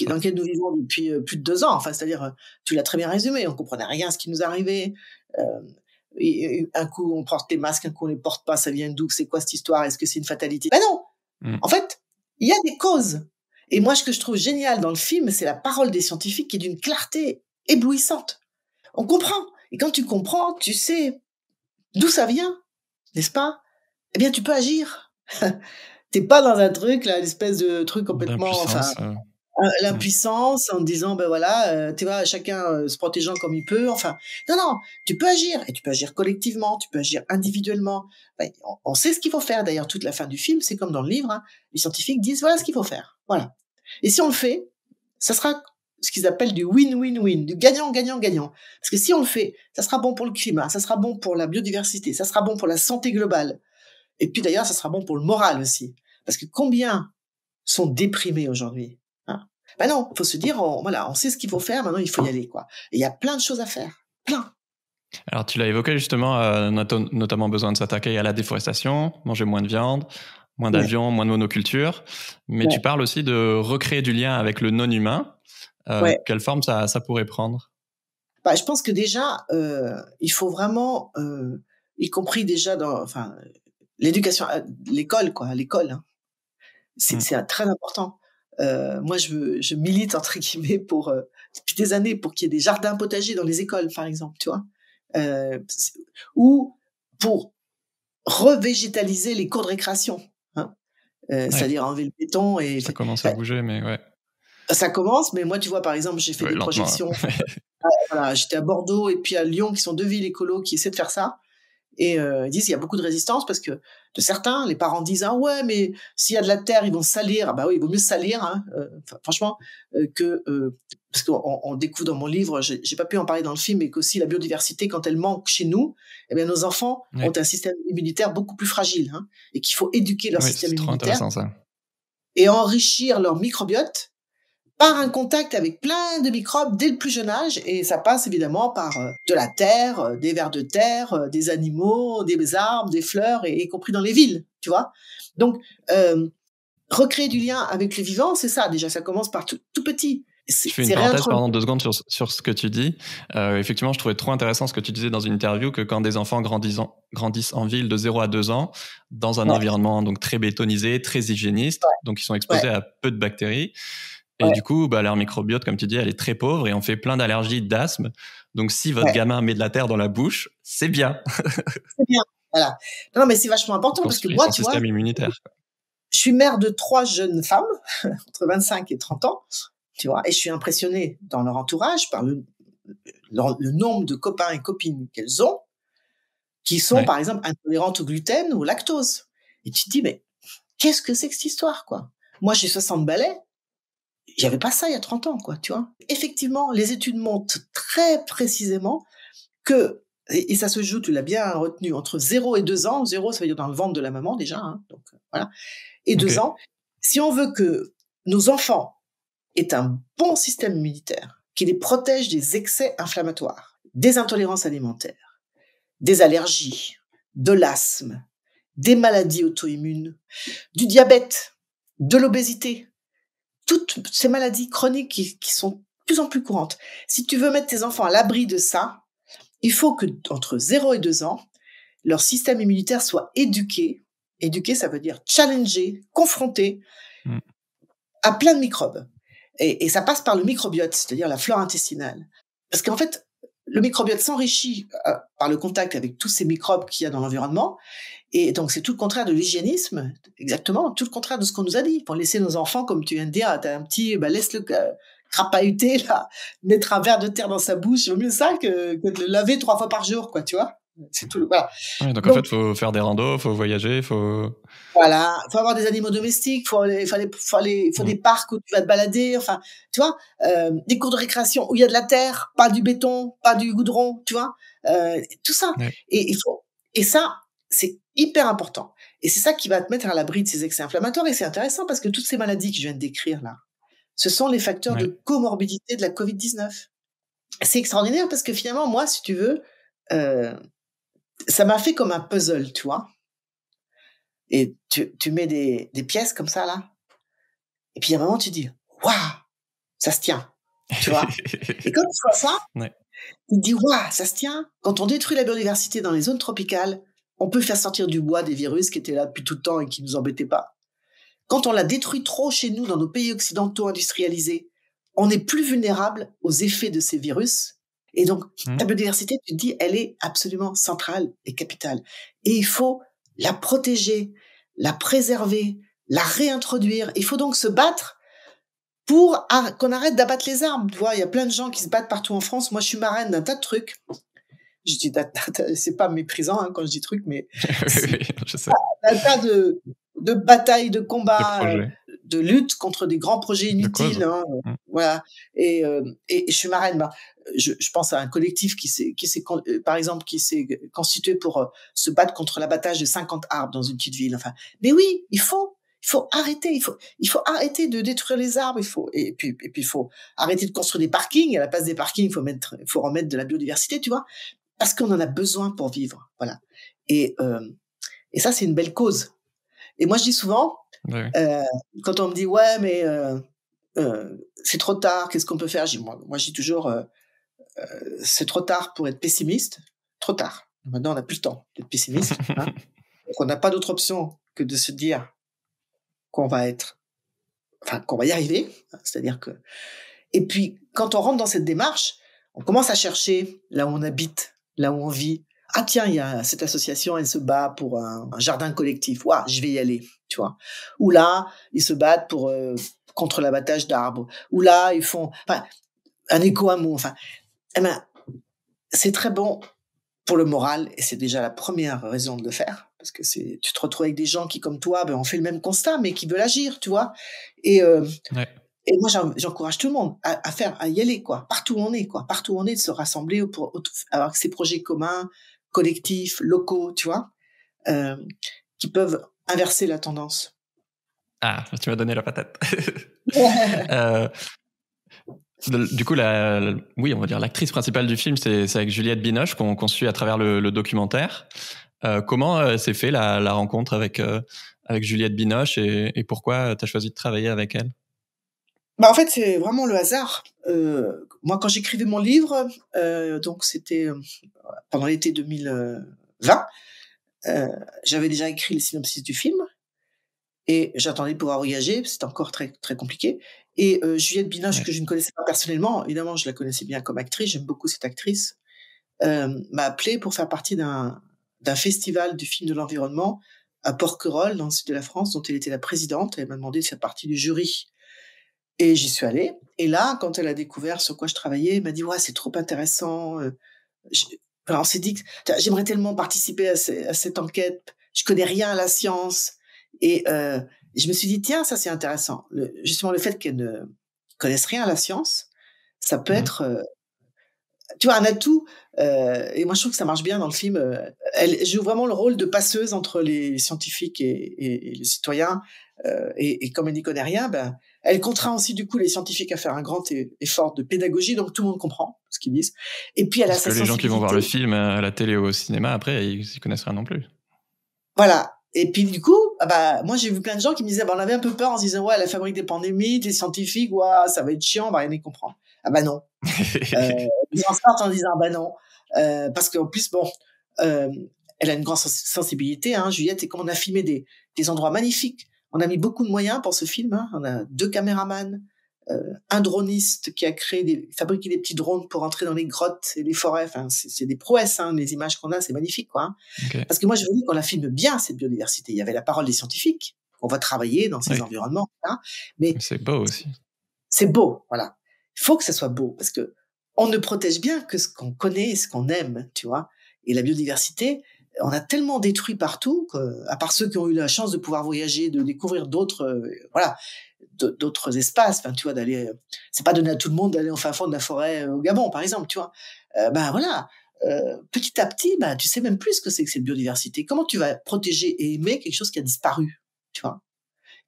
dans lequel nous vivons depuis euh, plus de deux ans. Enfin, c'est-à-dire, tu l'as très bien résumé, on comprenait rien à ce qui nous arrivait. Et, un coup, on porte les masques, un coup, on les porte pas. Ça vient d'où C'est quoi cette histoire Est-ce que c'est une fatalité Ben non. Mm. En fait, il y a des causes. Et moi, ce que je trouve génial dans le film, c'est la parole des scientifiques qui est d'une clarté éblouissante. On comprend. Et quand tu comprends, tu sais d'où ça vient, n'est-ce pas Eh bien, tu peux agir. T'es pas dans un truc, là, l'espèce de truc complètement... Enfin, hein. euh, l'impuissance en disant ben voilà euh, tu vois chacun euh, se protégeant comme il peut enfin non non tu peux agir et tu peux agir collectivement tu peux agir individuellement ben, on, sait ce qu'il faut faire d'ailleurs toute la fin du film c'est comme dans le livre hein, les scientifiques disent voilà ce qu'il faut faire voilà et si on le fait ça sera ce qu'ils appellent du win-win-win, du gagnant-gagnant-gagnant. Parce que si on le fait, ça sera bon pour le climat, ça sera bon pour la biodiversité, ça sera bon pour la santé globale. Et puis d'ailleurs, ça sera bon pour le moral aussi. Parce que combien sont déprimés aujourd'hui hein Ben non, faut se dire, on, voilà, on sait ce qu'il faut faire, maintenant il faut y aller. quoi. Et il y a plein de choses à faire, plein. Alors tu l'as évoqué justement, euh, notamment besoin de s'attaquer à la déforestation, manger moins de viande, moins d'avions, moins de monoculture. Mais tu parles aussi de recréer du lien avec le non-humain. Euh, quelle forme ça, pourrait prendre bah, Je pense que déjà, euh, il faut vraiment, euh, y compris déjà dans enfin, l'éducation, l'école, quoi, l'école, hein. c'est mmh. très important. moi, je, je, milite entre guillemets pour depuis des années pour qu'il y ait des jardins potagers dans les écoles, par exemple, tu vois, ou pour revégétaliser les cours de récréation, hein. c'est-à-dire enlever le béton et ça commence à bouger, mais ouais ça commence, mais moi, tu vois, par exemple, j'ai fait des projections. Hein. Euh, voilà, j'étais à Bordeaux et puis à Lyon, qui sont deux villes écolos qui essaient de faire ça. Et euh, ils disent il y a beaucoup de résistance parce que de certains, les parents disent ah ouais mais s'il y a de la terre ils vont salir ah bah oui il vaut mieux salir hein, euh, franchement que parce qu'on on découvre dans mon livre j'ai pas pu en parler dans le film mais qu'aussi la biodiversité quand elle manque chez nous eh bien nos enfants ont un système immunitaire beaucoup plus fragile hein, et qu'il faut éduquer leur système immunitaire ça. et enrichir leur microbiote par un contact avec plein de microbes dès le plus jeune âge et ça passe évidemment par euh, de la terre, euh, des vers de terre, euh, des animaux, des arbres, des fleurs et y compris dans les villes, tu vois. Donc recréer du lien avec les vivants, c'est ça déjà, ça commence par tout, petit. Je fais une parenthèse, pendant deux secondes sur, ce que tu dis. effectivement, je trouvais trop intéressant ce que tu disais dans une interview que quand des enfants grandissent en, grandissent en ville de 0 à 2 ans, dans un environnement donc très bétonisé, très hygiéniste, donc ils sont exposés à peu de bactéries, et du coup, bah, leur microbiote, comme tu dis, elle est très pauvre et on fait plein d'allergies, d'asthme. Donc, si votre gamin met de la terre dans la bouche, c'est bien. c'est bien. Voilà. Non, mais c'est vachement important parce que moi, tu vois. immunitaire. Je suis mère de trois jeunes femmes, entre 25 et 30 ans, tu vois, et je suis impressionnée dans leur entourage par le, nombre de copains et copines qu'elles ont, qui sont, par exemple, intolérantes au gluten ou au lactose. Et tu te dis, mais qu'est-ce que c'est que cette histoire, quoi? Moi, j'ai 60 balais, il avait pas ça il y a 30 ans, quoi, tu vois. Effectivement, les études montrent très précisément que, et, ça se joue, tu l'as bien retenu, entre 0 et 2 ans, 0 ça veut dire dans le ventre de la maman déjà, hein, donc euh, voilà, et 2 ans, si on veut que nos enfants aient un bon système immunitaire qui les protège des excès inflammatoires, des intolérances alimentaires, des allergies, de l'asthme, des maladies auto-immunes, du diabète, de l'obésité, toutes ces maladies chroniques qui, sont de plus en plus courantes. Si tu veux mettre tes enfants à l'abri de ça, il faut que entre 0 et 2 ans, leur système immunitaire soit éduqué. Éduqué, ça veut dire challenger, confronté mm. à plein de microbes. Et, ça passe par le microbiote, c'est-à-dire la flore intestinale. Parce qu'en fait, le microbiote s'enrichit euh, par le contact avec tous ces microbes qu'il y a dans l'environnement. Et donc, c'est tout le contraire de l'hygiénisme, exactement, tout le contraire de ce qu'on nous a dit. Pour laisser nos enfants, comme tu viens de dire, ah, t'as un petit, bah, laisse-le euh, crapahuter, là, mettre un verre de terre dans sa bouche, vaut mieux ça que, que de le laver trois fois par jour, quoi, tu vois. C'est tout, voilà. donc, en fait, faut faire des randos, faut voyager, faut. Voilà, faut avoir des animaux domestiques, faut aller, faut, faut, faut mm. des parcs où tu vas te balader, enfin, tu vois, euh, des cours de récréation où il y a de la terre, pas du béton, pas du goudron, tu vois, euh, tout ça. Et il faut, et ça, c'est hyper important. Et c'est ça qui va te mettre à l'abri de ces excès inflammatoires. Et c'est intéressant parce que toutes ces maladies que je viens de décrire là, ce sont les facteurs de comorbidité de la Covid-19. C'est extraordinaire parce que finalement, moi, si tu veux, euh, ça m'a fait comme un puzzle, tu vois. Et tu, mets des, pièces comme ça là. Et puis à un moment, tu dis, waouh, ça se tient. Tu vois Et comme tu vois ça, tu dis, waouh, ça se tient. Quand on détruit la biodiversité dans les zones tropicales, on peut faire sortir du bois des virus qui étaient là depuis tout le temps et qui ne nous embêtaient pas. Quand on la détruit trop chez nous dans nos pays occidentaux industrialisés, on est plus vulnérable aux effets de ces virus. Et donc, mmh. la biodiversité, tu te dis, elle est absolument centrale et capitale. Et il faut la protéger, la préserver, la réintroduire. Il faut donc se battre pour qu'on arrête d'abattre les arbres. Tu vois, il y a plein de gens qui se battent partout en France. Moi, je suis marraine d'un tas de trucs. Je dis c'est pas méprisant hein, quand je dis truc, mais oui, je sais. de de batailles, de combats, de, euh, luttes lutte contre des grands projets inutiles. Hein, mm. Voilà. Euh, et, et, je suis marraine. Ben, je, je, pense à un collectif qui s'est, qui s'est, euh, par exemple, qui s'est constitué pour se battre contre l'abattage de 50 arbres dans une petite ville. Enfin, mais oui, il faut, il faut arrêter, il faut, il faut arrêter de détruire les arbres. Il faut, et puis, et puis, il faut arrêter de construire des parkings. À la place des parkings, il faut mettre, il faut remettre de la biodiversité, tu vois parce qu'on en a besoin pour vivre. Voilà. Euh, et, ça, c'est une belle cause. Et moi, je dis souvent, euh, quand on me dit, ouais, mais euh, c'est trop tard, qu'est-ce qu'on peut faire moi, moi, je dis toujours, c'est trop tard pour être pessimiste, trop tard. Maintenant, on n'a plus le temps d'être pessimiste. Hein. Donc, on n'a pas d'autre option que de se dire qu'on va être, enfin, qu'on va y arriver. Hein. C'est-à-dire que. Et puis, quand on rentre dans cette démarche, on commence à chercher là où on habite, là où on vit. Ah tiens, il y a cette association, elle se bat pour un, jardin collectif. Waouh, je vais y aller, tu vois. Ou là, ils se battent pour euh, contre l'abattage d'arbres. Ou là, ils font enfin, un écho, amour Enfin, eh ben, c'est très bon pour le moral et c'est déjà la première raison de le faire parce que c'est tu te retrouves avec des gens qui comme toi ben, ont fait le même constat mais qui veulent agir, tu vois. Et euh, et moi, j'encourage tout le monde à, faire, à y aller, quoi. Partout où on est, quoi. Partout on est, de se rassembler pour ces projets communs, collectifs, locaux, tu vois, euh, qui peuvent inverser la tendance. Ah, tu m'as donné la patate. Euh, du coup, oui, on va dire l'actrice principale du film, c'est avec Juliette Binoche qu'on suit à travers le, documentaire. Euh, comment s'est fait la, rencontre avec, avec Juliette Binoche et pourquoi tu as choisi de travailler avec elle bah, en fait, c'est vraiment le hasard. Euh, moi, quand j'écrivais mon livre, euh, donc c'était euh, pendant l'été 2020, euh, j'avais déjà écrit le synopsis du film et j'attendais de pouvoir voyager, c'était encore très très compliqué. Et euh, Juliette Binage, que je ne connaissais pas personnellement, évidemment, je la connaissais bien comme actrice, j'aime beaucoup cette actrice, euh, m'a appelée pour faire partie d'un d'un festival du film de l'environnement à Porquerolles, dans le sud de la France, dont elle était la présidente. Elle m'a demandé de faire partie du jury. Et j'y suis allée. Et là, quand elle a découvert sur quoi je travaillais, elle m'a dit, ouais, c'est trop intéressant. Euh, on s'est dit, j'aimerais tellement participer à, cette enquête. Je connais rien à la science. Et euh, je me suis dit, tiens, ça c'est intéressant. justement, le fait qu'elle ne connaisse rien à la science, ça peut mmh. être, euh, tu vois, un atout. et moi, je trouve que ça marche bien dans le film. elle joue vraiment le rôle de passeuse entre les scientifiques et, les citoyens. et, comme elle n'y connaît rien, ben, elle contraint aussi du coup les scientifiques à faire un grand effort de pédagogie, donc tout le monde comprend ce qu'ils disent. Et puis elle sa a Parce que les gens qui vont voir le film euh, à la télé ou au cinéma après, ils ne connaissent rien non plus. Voilà. Et puis du coup, ah bah moi j'ai vu plein de gens qui me disaient, bah, on avait un peu peur en se disant ouais la fabrique des pandémies, des scientifiques, ouais, ça va être chiant, on va rien y comprendre. Ah bah non. ils en euh, sortent en disant bah non. Euh, parce qu'en plus, bon, elle a une grande sensibilité, hein, Juliette, et on a filmé des endroits magnifiques on a mis beaucoup de moyens pour ce film. Hein. On a deux caméramans, euh, un droniste qui a créé des, fabriqué des petits drones pour entrer dans les grottes et les forêts. c'est des prouesses, hein, les images qu'on a, c'est magnifique, quoi. Hein. Parce que moi, je veux dire qu'on la filme bien cette biodiversité. Il y avait la parole des scientifiques. On va travailler dans ces environnements, hein. mais, c'est beau aussi. C'est beau, voilà. Il faut que ça soit beau parce que on ne protège bien que ce qu'on connaît et ce qu'on aime, tu vois. Et la biodiversité, on a tellement détruit partout à part ceux qui ont eu la chance de pouvoir voyager, de découvrir d'autres, euh, voilà, d'autres espaces. Enfin, tu vois, d'aller, euh, c'est pas donné à tout le monde d'aller au fin fond de la forêt euh, au Gabon, par exemple, tu vois. ben voilà. petit à petit, ben, tu sais même plus ce que c'est que cette biodiversité. Comment tu vas protéger et aimer quelque chose qui a disparu, tu vois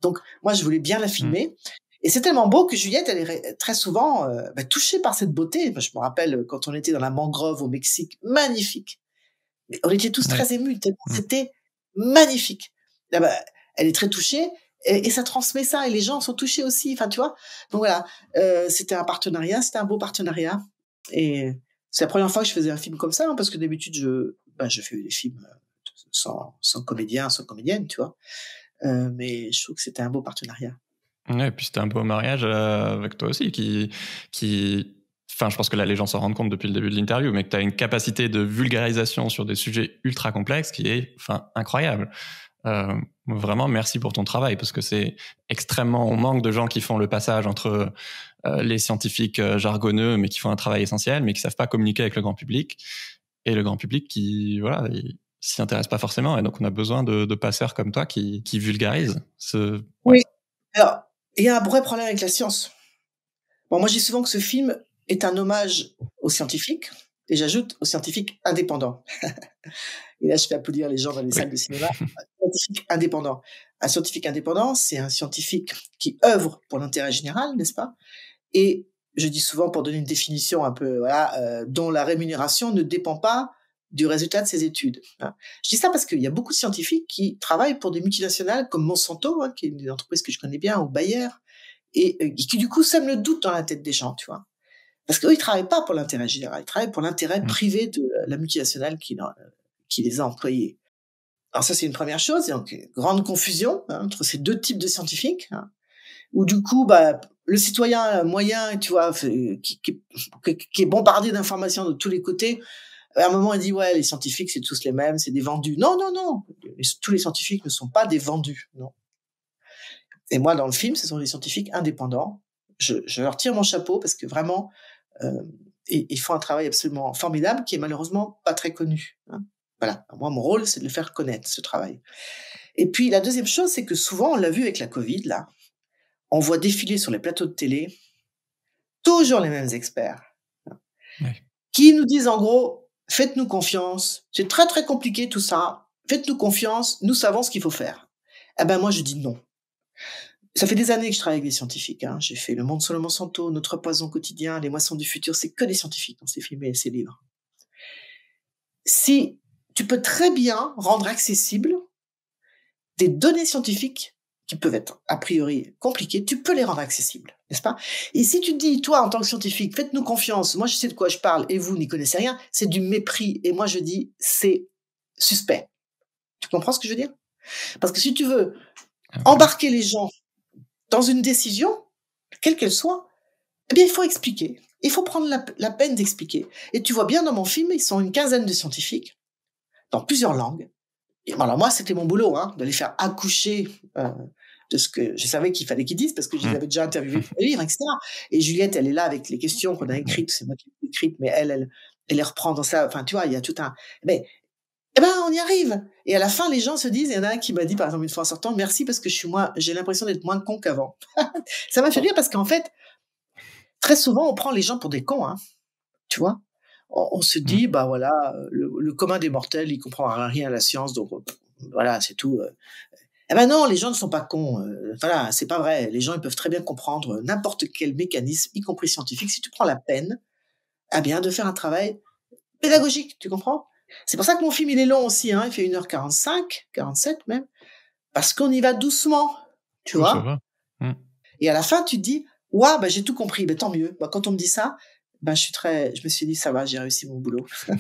Donc, moi, je voulais bien la mmh. filmer. Et c'est tellement beau que Juliette, elle est très souvent bah, touchée par cette beauté. je me rappelle quand on était dans la mangrove au Mexique, magnifique on était tous très émus. Mmh. C'était magnifique. Ah bah, elle est très touchée et, ça transmet ça et les gens sont touchés aussi. Enfin, tu vois. Donc voilà, euh, c'était un partenariat, c'était un beau partenariat et c'est la première fois que je faisais un film comme ça hein, parce que d'habitude je, bah, je fais des films euh, sans, sans comédien, sans comédienne, tu vois. Euh, mais je trouve que c'était un beau partenariat. et puis c'était un beau mariage avec toi aussi qui qui je pense que là, les gens s'en rendent compte depuis le début de l'interview, mais que tu as une capacité de vulgarisation sur des sujets ultra complexes qui est, enfin, incroyable. Euh, vraiment, merci pour ton travail parce que c'est extrêmement. On manque de gens qui font le passage entre euh, les scientifiques euh, jargonneux, mais qui font un travail essentiel, mais qui savent pas communiquer avec le grand public et le grand public qui, voilà, s'y intéresse pas forcément. Et donc, on a besoin de, passeurs comme toi qui, vulgarisent. Ce... Oui. il y a un vrai problème avec la science. Bon, moi, j'ai dis souvent que ce film, est un hommage aux scientifiques, et j'ajoute aux scientifiques indépendants. et là, je fais applaudir les gens dans les salles de cinéma. Un scientifique indépendant. Un scientifique indépendant, c'est un scientifique qui œuvre pour l'intérêt général, n'est-ce pas Et je dis souvent, pour donner une définition un peu, voilà, euh, dont la rémunération ne dépend pas du résultat de ses études. Hein. Je dis ça parce qu'il y a beaucoup de scientifiques qui travaillent pour des multinationales comme Monsanto, hein, qui est une entreprise que je connais bien, ou Bayer, et, et euh, qui du coup sèment le doute dans la tête des gens, tu vois. Parce qu'eux, ils travaillent pas pour l'intérêt général, ils travaillent pour l'intérêt mmh. privé de la multinationale qui, qui les a employés. Alors ça, c'est une première chose. Donc, grande confusion hein, entre ces deux types de scientifiques, hein, où du coup, bah, le citoyen moyen, tu vois, qui, est bombardé d'informations de tous les côtés, à un moment, il dit, ouais, les scientifiques, c'est tous les mêmes, c'est des vendus. Non, non, non, tous les scientifiques ne sont pas des vendus, non. Et moi, dans le film, ce sont des scientifiques indépendants. Je, je leur tire mon chapeau parce que vraiment, euh, et ils font un travail absolument formidable qui est malheureusement pas très connu. Hein. Voilà. moi, mon rôle, c'est de le faire connaître, ce travail. Et puis, la deuxième chose, c'est que souvent, on l'a vu avec la Covid, là, on voit défiler sur les plateaux de télé toujours les mêmes experts hein, qui nous disent en gros, faites-nous confiance, c'est très très compliqué tout ça, faites-nous confiance, nous savons ce qu'il faut faire. Eh ben moi, je dis non. Ça fait des années que je travaille avec des scientifiques. Hein. J'ai fait Le Monde le Monsanto, Notre Poison quotidien, Les Moissons du futur. C'est que des scientifiques on s'est films et ces livres. Si tu peux très bien rendre accessibles des données scientifiques qui peuvent être a priori compliquées, tu peux les rendre accessibles, n'est-ce pas Et si tu dis, toi, en tant que scientifique, faites-nous confiance, moi je sais de quoi je parle et vous n'y connaissez rien, c'est du mépris. Et moi je dis, c'est suspect. Tu comprends ce que je veux dire Parce que si tu veux ah embarquer les gens dans une décision, quelle qu'elle soit, eh bien, il faut expliquer. Il faut prendre la, peine d'expliquer. Et tu vois bien dans mon film, ils sont une quinzaine de scientifiques, dans plusieurs langues. Et alors moi, c'était mon boulot, hein, de les faire accoucher euh, de ce que je savais qu'il fallait qu'ils disent, parce que je les mm. avais déjà interviewés pour le livre, etc. Et Juliette, elle est là avec les questions qu'on a écrites, c'est moi qui les écrites, mais elle, elle, elle les reprend dans ça. Enfin, tu vois, il y a tout un... Mais eh ben, on y arrive. Et à la fin, les gens se disent, il y en a un qui m'a dit, par exemple, une fois en sortant, merci parce que je suis moi j'ai l'impression d'être moins con qu'avant. ça m'a fait rire parce qu'en fait, très souvent, on prend les gens pour des cons, hein. Tu vois? On, se dit, mmh. bah voilà, le, commun des mortels, il comprend rien à la science, donc euh, voilà, c'est tout. Euh. Eh ben non, les gens ne sont pas cons. Euh, voilà, c'est pas vrai. Les gens, ils peuvent très bien comprendre n'importe quel mécanisme, y compris scientifique, si tu prends la peine, eh bien, de faire un travail pédagogique, tu comprends? C'est pour ça que mon film, il est long aussi. Hein. il fait 1h45, 47 même. Parce qu'on y va doucement. Tu vois mmh. Et à la fin, tu te dis Waouh, ouais, bah, j'ai tout compris. mais bah, tant mieux. Bah, quand on me dit ça, ben je, suis très... je me suis dit Ça va, j'ai réussi mon boulot.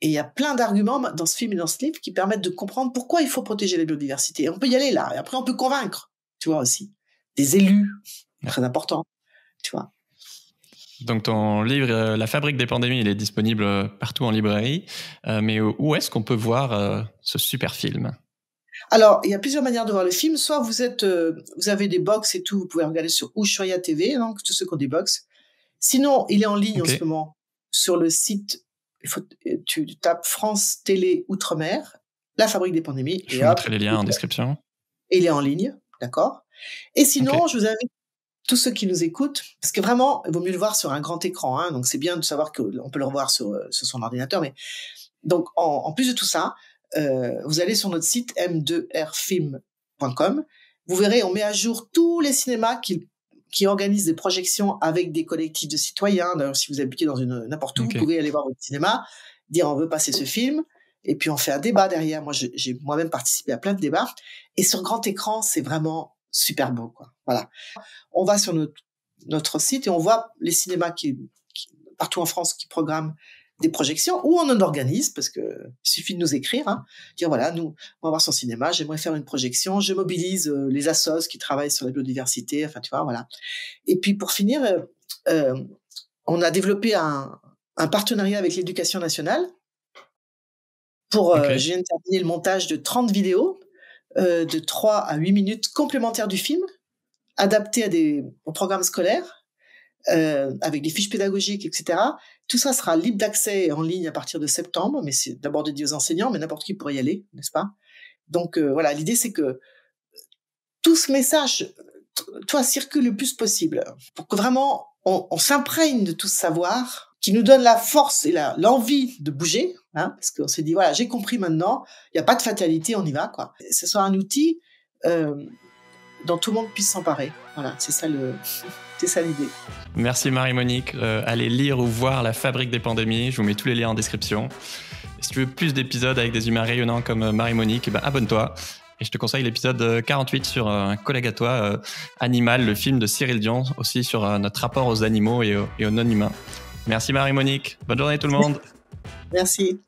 et il y a plein d'arguments dans ce film et dans ce livre qui permettent de comprendre pourquoi il faut protéger la biodiversité. Et on peut y aller là. Et après, on peut convaincre. Tu vois aussi. Des élus. Très important. Tu vois donc ton livre, euh, La fabrique des pandémies, il est disponible euh, partout en librairie. Euh, mais où est-ce qu'on peut voir ce super film alors, il y a plusieurs manières de voir le film. Soit vous êtes, vous avez des box et tout, vous pouvez regarder sur Ushuaia TV, hein, donc tous ceux qui ont des box. Sinon, il est en ligne en ce moment sur le site. Il faut, tu, tapes France Télé Outre-mer, la fabrique des pandémies. Je vais vous montrer les liens en description. il est en ligne, d'accord. Et sinon, je vous invite tous ceux qui nous écoutent, parce que vraiment, il vaut mieux le voir sur un grand écran, hein. donc c'est bien de savoir qu'on peut le revoir euh, sur, son ordinateur, mais donc en, plus de tout ça, euh, vous allez sur notre site m2rfilm.com, vous verrez, on met à jour tous les cinémas qui, organisent des projections avec des collectifs de citoyens. D'ailleurs, si vous habitez dans une n'importe où, vous pouvez aller voir au cinéma, dire on veut passer ce film, et puis on fait un débat derrière. Moi, j'ai moi-même participé à plein de débats. Et sur grand écran, c'est vraiment super beau, quoi. Voilà. On va sur notre, site et on voit les cinémas qui, partout en France qui programment des projections ou on en organise parce que suffit de nous écrire, hein, dire voilà nous on va voir son cinéma, j'aimerais faire une projection, je mobilise euh, les assos qui travaillent sur la biodiversité, enfin tu vois voilà. Et puis pour finir, euh, euh, on a développé un, partenariat avec l'éducation nationale pour j'ai je viens de terminer le montage de 30 vidéos euh, de 3 à 8 minutes complémentaires du film, adaptées à des, programmes scolaires, euh, avec des fiches pédagogiques, etc. Tout ça sera libre d'accès en ligne à partir de septembre, mais c'est d'abord dédié aux enseignants, mais n'importe qui pourrait y aller, n'est-ce pas Donc euh, voilà, l'idée c'est que tout ce message, toi, circule le plus possible, pour que vraiment on, s'imprègne de tout ce savoir, qui nous donne la force et l'envie de bouger, hein, parce qu'on s'est dit, voilà, j'ai compris maintenant, il n'y a pas de fatalité, on y va. Quoi. ce soit un outil euh, dont tout le monde puisse s'emparer. Voilà, c'est ça le... ça l'idée. Merci Marie-Monique. Euh, allez lire ou voir La Fabrique des Pandémies. Je vous mets tous les liens en description. si tu veux plus d'épisodes avec des humains rayonnants comme euh, Marie-Monique, eh ben, abonne-toi. Et je te conseille l'épisode 48 sur un collègue à toi, Animal, le film de Cyril Dion, aussi sur notre rapport aux animaux et aux non-humains. Merci Marie-Monique. Bonne journée tout le monde. Merci.